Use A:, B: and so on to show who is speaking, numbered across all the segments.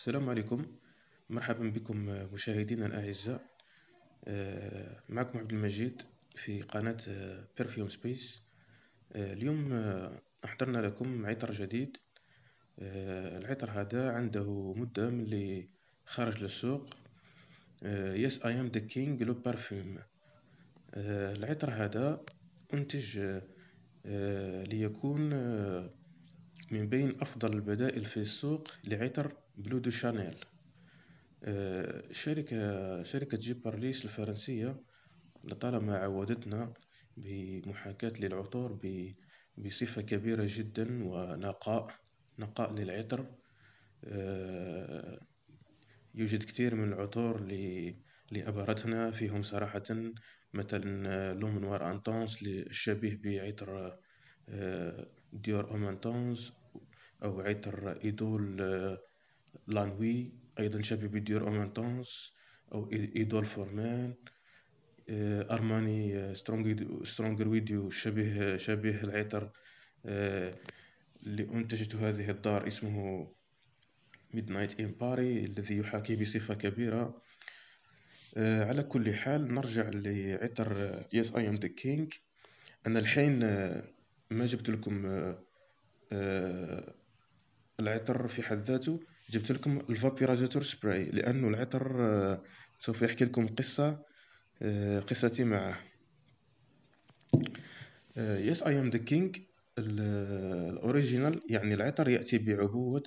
A: السلام عليكم مرحبا بكم مشاهدينا الأعزاء آه، معكم عبد المجيد في قناة بيرفيوم آه، سبيس آه، اليوم أحضرنا لكم عطر جديد العطر هذا عنده مدة من اللي خرج للسوق يس اي ام ذا كينج لو بارفيوم العطر هذا أنتج ليكون من بين أفضل البدائل في السوق لعطر بلو دو شانيل آه، شركة شركة جيب بارليس الفرنسية لطالما عودتنا بمحاكاة للعطور بصفة كبيرة جدا ونقاء نقاء للعطر آه، يوجد كثير من العطور لأبرتنا فيهم صراحة مثلا لومنوار أنتونس الشبيه بعطر آه، ديور أومانتونس او عطر إيدول آه، لانوي ايضا شابي بيدير أومنتونس او إيدول فورمان آه، ارماني آه، سترونغر ويديو شبه شبه العطر اللي انتجته هذه الدار اسمه ميدنايت ان باري الذي يحاكي بصفة كبيرة على كل حال نرجع لعطر يس اي ام ذا كينج انا الحين ما جبت لكم العطر في حد ذاته جبت لكم الفابيراجاتور سبراي لانه العطر آه، سوف يحكي لكم قصه آه، قصتي معه يس اي ام ذا كينج الاوريجينال يعني العطر ياتي بعبوه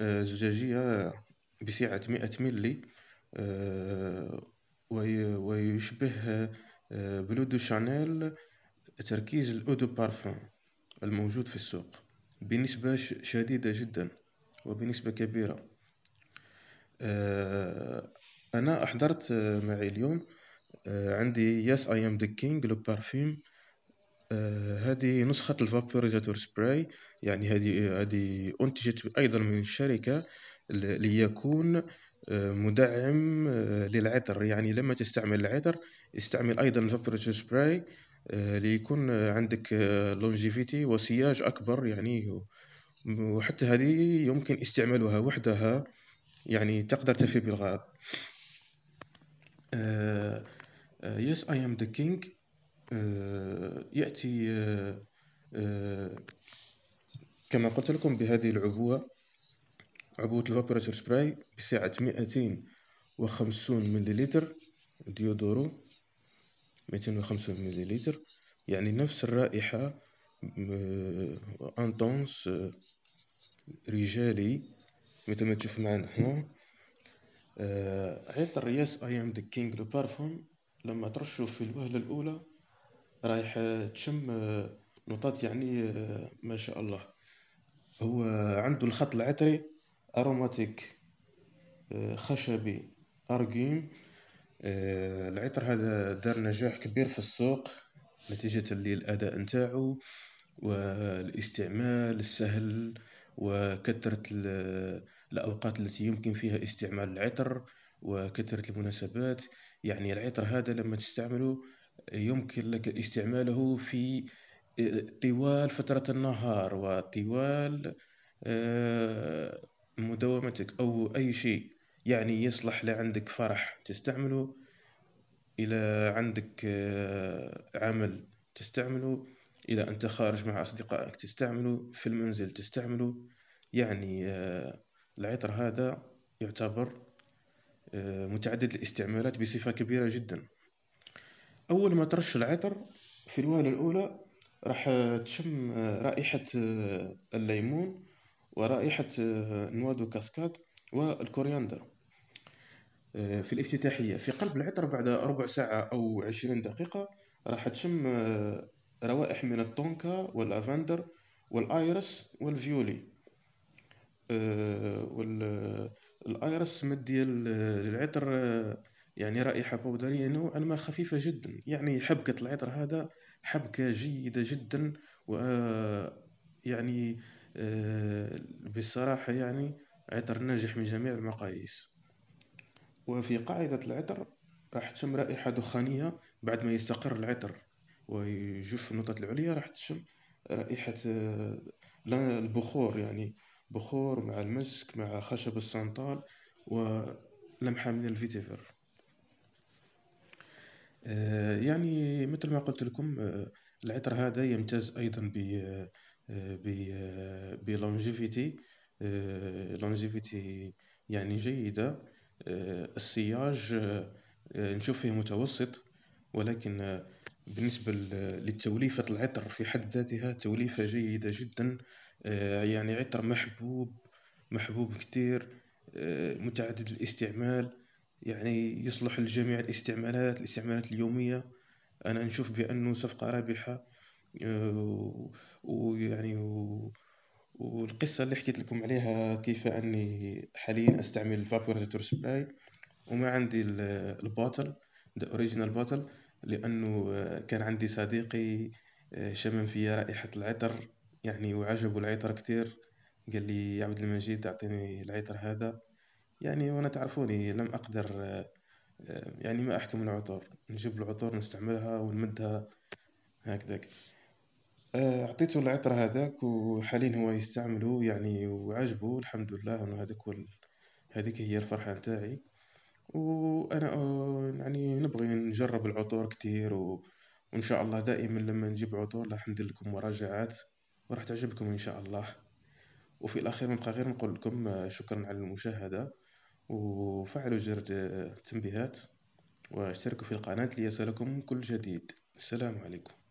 A: آه، زجاجيه بسعه 100 ملي ويشبه بلودو شانيل تركيز الاودو بارفان الموجود في السوق بنسبة شديدة جدا وبنسبة كبيرة آه، أنا أحضرت آه، معي اليوم آه، عندي يس أي أم the king لو بارفيم هذه نسخة الفابوريزاتور سبراي يعني هذه هذه أنتجت أيضا من الشركة ليكون مدعم للعطر يعني لما تستعمل العطر استعمل أيضا الفابوريزاتور سبراي آه، ليكون عندك لونجيفيتي آه، وسياج أكبر يعني، وحتى هذه يمكن استعمالها وحدها يعني تقدر تفي بالغرض. يس اي ام ذا كينج يأتي آه، كما قلت لكم بهذه العبوة عبوة الفابوراتور سبراي بسعة مئتين وخمسون مليلتر ديودورو. 250 مليلتر يعني نفس الرائحة انطونس آه، آه، رجالي مثل ما تشوف معنا هنا عطر ياس اي ام ذا كينغ لو بارفوم لما ترشه في الوهلة الأولى رايح تشم آه، نوطات يعني ما شاء الله هو عنده الخط العطري أروماتيك خشبي أرجيم آه، العطر هذا دار نجاح كبير في السوق نتيجة للأداء نتاعو والاستعمال السهل وكثرة الأوقات التي يمكن فيها استعمال العطر وكثرة المناسبات يعني العطر هذا لما تستعمله يمكن لك استعماله في آه، طوال فترة النهار وطوال آه، مداومتك أو أي شيء يعني يصلح لعندك فرح تستعمله إلى عندك آه، عمل تستعمله إذا أنت خارج مع أصدقائك تستعمله في المنزل تستعمله يعني آه، العطر هذا يعتبر آه، متعدد الاستعمالات بصفة كبيرة جدا أول ما ترش العطر في الوهلة الأولى راح تشم رائحة الليمون ورائحة نوادو كاسكاد والكورياندر آه، في الافتتاحية في قلب العطر بعد ربع ساعة أو عشرين دقيقة راح تشم آه، روائح من الطونكا واللافندر والأيرس والفيولي آه، الأيرس مدي للعطر يعني رائحة بودرية نوعا ما خفيفة جدا يعني حبكة العطر هذا حبكة جيدة جدا و يعني بصراحة يعني عطر ناجح من جميع المقاييس وفي قاعدة العطر راح تشم رائحة دخانية بعد ما يستقر العطر ويجف النقطة العليا راح تشم رائحة آه، البخور يعني بخور مع المسك مع خشب السنطال ولمحة من الفيتيفر آه، يعني مثل ما قلت لكم آه، العطر هذا يمتاز أيضا ب ب بلونجيفيتي لونجيفيتي يعني جيدة آه، السياج آه، آه، نشوف فيه متوسط ولكن بالنسبة لتوليفة العطر في حد ذاتها توليفة جيدة جدا يعني عطر محبوب محبوب كتير متعدد الاستعمال يعني يصلح لجميع الاستعمالات الاستعمالات اليومية أنا نشوف بأنه صفقة رابحة ويعني والقصة اللي حكيت لكم عليها كيف أني حاليا أستعمل فابوريتور سبلاي وما عندي الباتل ذا اوريجينال باتل لأنه آه، كان عندي صديقي آه، شمم فيا رائحة العطر يعني وعجبه العطر كتير قال لي يا عبد المجيد أعطيني العطر هذا يعني وأنا تعرفوني لم أقدر آه، يعني ما أحكم العطور نجيب العطور نستعملها ونمدها هكذا عطيتو عطيته العطر هذاك وحاليًا هو يستعمله يعني وعجبه الحمد لله أنا هذاك هو هاذيك هي الفرحة نتاعي، وأنا يعني نبغي نجرب العطور كتير وإن شاء الله دائمًا لما نجيب عطور راح ندير لكم مراجعات وراح تعجبكم إن شاء الله، وفي الأخير نبقى غير نقول لكم شكرًا على المشاهدة وفعلوا زر التنبيهات واشتركوا في القناة ليصلكم كل جديد، السلام عليكم.